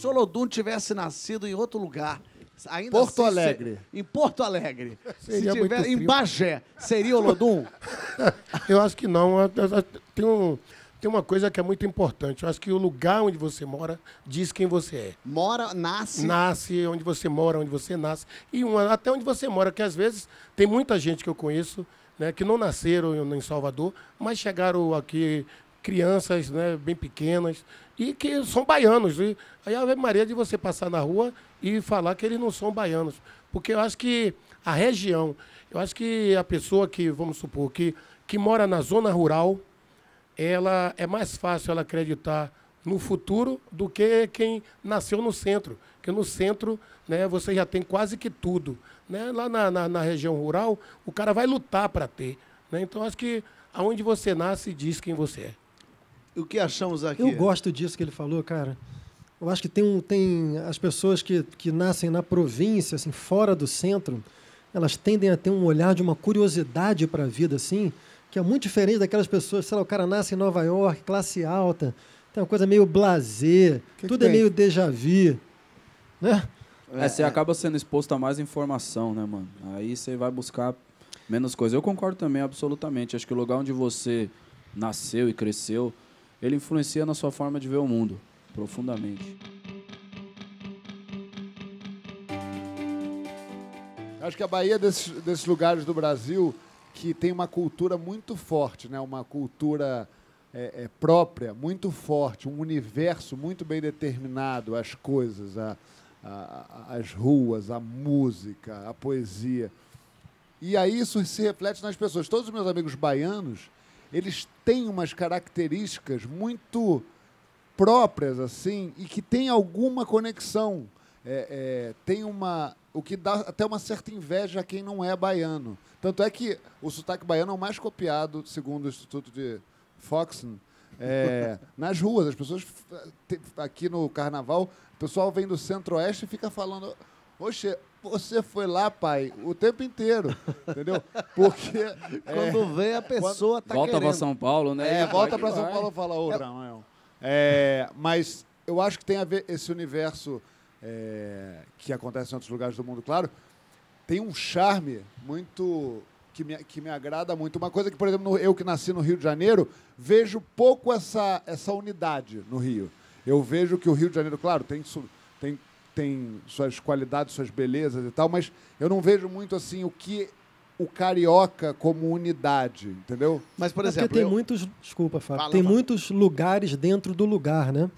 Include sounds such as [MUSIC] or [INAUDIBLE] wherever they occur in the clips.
se Olodum tivesse nascido em outro lugar, ainda Porto assim, Alegre. Se, em Porto Alegre. Seria se tiver, em Bagé, seria Olodum? [LAUGHS] Eu acho que não. Tem, um, tem uma coisa que é muito importante. Eu acho que o lugar onde você mora diz quem você é. Mora, nasce. Nasce, onde você mora, onde você nasce. E uma, até onde você mora, que às vezes tem muita gente que eu conheço né, que não nasceram em Salvador, mas chegaram aqui crianças né, bem pequenas, e que são baianos. E né? aí a Maria de você passar na rua e falar que eles não são baianos. Porque eu acho que a região, eu acho que a pessoa que, vamos supor, que, que mora na zona rural, ela é mais fácil ela acreditar no futuro do que quem nasceu no centro. Porque no centro né, você já tem quase que tudo. Né? Lá na, na, na região rural, o cara vai lutar para ter. Né? Então, acho que aonde você nasce diz quem você é o que achamos aqui? Eu gosto disso que ele falou, cara. Eu acho que tem, um, tem as pessoas que, que nascem na província, assim, fora do centro, elas tendem a ter um olhar de uma curiosidade para a vida, assim, que é muito diferente daquelas pessoas, sei lá, o cara nasce em Nova York, classe alta, tem uma coisa meio blazer, tudo que é meio déjà vu, né? É, você é. acaba sendo exposto a mais informação, né, mano? Aí você vai buscar menos coisa. Eu concordo também, absolutamente. Acho que o lugar onde você nasceu e cresceu ele influencia na sua forma de ver o mundo, profundamente. Acho que a Bahia é desses, desses lugares do Brasil que tem uma cultura muito forte, né? uma cultura é, é, própria, muito forte, um universo muito bem determinado, as coisas, a, a, as ruas, a música, a poesia. E aí isso se reflete nas pessoas. Todos os meus amigos baianos eles têm umas características muito próprias assim e que tem alguma conexão. É, é, tem uma o que dá até uma certa inveja a quem não é baiano. Tanto é que o sotaque baiano é o mais copiado, segundo o Instituto de Foxen, é, [LAUGHS] nas ruas. As pessoas aqui no carnaval, o pessoal vem do centro-oeste e fica falando. Oxe, você foi lá, pai, o tempo inteiro, entendeu? Porque... [LAUGHS] É, quando vem, a pessoa quando... tá Volta para São Paulo, né? É, volta para São Paulo e fala, não é. é? mas eu acho que tem a ver esse universo é, que acontece em outros lugares do mundo, claro, tem um charme muito que me, que me agrada muito. Uma coisa que, por exemplo, no, eu que nasci no Rio de Janeiro, vejo pouco essa, essa unidade no Rio. Eu vejo que o Rio de Janeiro, claro, tem, tem tem suas qualidades, suas belezas e tal, mas eu não vejo muito assim o que o carioca como unidade, entendeu? Mas por é exemplo, é tem eu... muitos, desculpa, Fábio, Fala, tem muitos lugares dentro do lugar, né?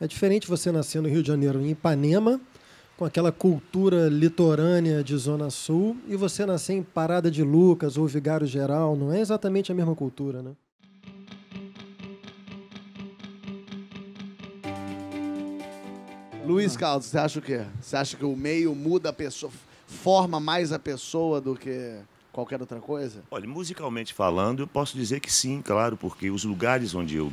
É diferente você nascer no Rio de Janeiro em Ipanema, com aquela cultura litorânea de Zona Sul, e você nascer em Parada de Lucas ou Vigário Geral, não é exatamente a mesma cultura, né? Luiz ah. Carlos, você acha o quê? Você acha que o meio muda a pessoa, forma mais a pessoa do que qualquer outra coisa? Olha, musicalmente falando, eu posso dizer que sim, claro, porque os lugares onde eu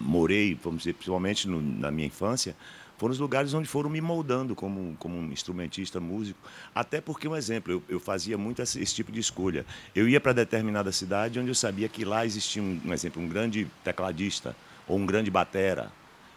morei, vamos dizer, principalmente no, na minha infância, foram os lugares onde foram me moldando como, como um instrumentista, músico. Até porque, um exemplo, eu, eu fazia muito esse, esse, tipo de escolha. Eu ia para determinada cidade onde eu sabia que lá existia, um, um exemplo, um grande tecladista ou um grande batera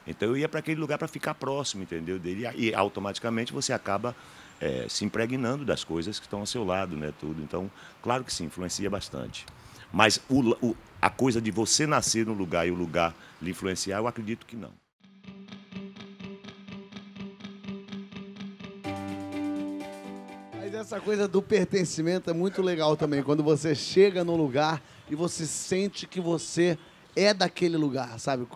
então eu ia para aquele lugar para ficar próximo, entendeu? Dele e automaticamente você acaba é, se impregnando das coisas que estão ao seu lado, né? Tudo. Então, claro que sim, influencia bastante. Mas o, o, a coisa de você nascer no lugar e o lugar lhe influenciar, eu acredito que não. Mas essa coisa do pertencimento é muito legal também. Quando você chega num lugar e você sente que você é daquele lugar, sabe?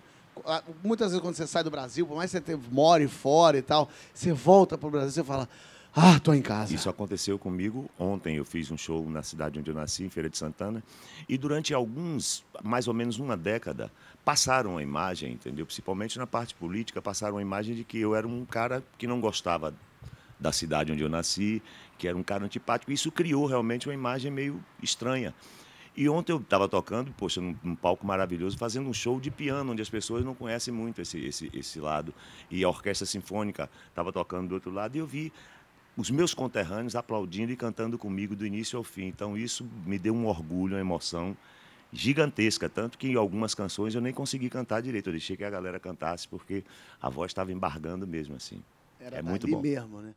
Muitas vezes quando você sai do Brasil, por mais que você more fora e tal, você volta para o Brasil e fala, ah, tô em casa. Isso aconteceu comigo ontem. Eu fiz um show na cidade onde eu nasci, em Feira de Santana, e durante alguns, mais ou menos uma década, passaram a imagem, entendeu? Principalmente na parte política, passaram a imagem de que eu era um cara que não gostava da cidade onde eu nasci, que era um cara antipático. Isso criou realmente uma imagem meio estranha. E ontem eu estava tocando, poxa, num, num, palco maravilhoso, fazendo um show de piano, onde as pessoas não conhecem muito esse, esse, esse lado. E a orquestra sinfônica estava tocando do outro lado e eu vi os meus conterrâneos aplaudindo e cantando comigo do início ao fim. Então isso me deu um orgulho, uma emoção gigantesca, tanto que em algumas canções eu nem consegui cantar direito, eu deixei que a galera cantasse porque a voz estava embargando mesmo assim. Era é muito bom. mesmo, né?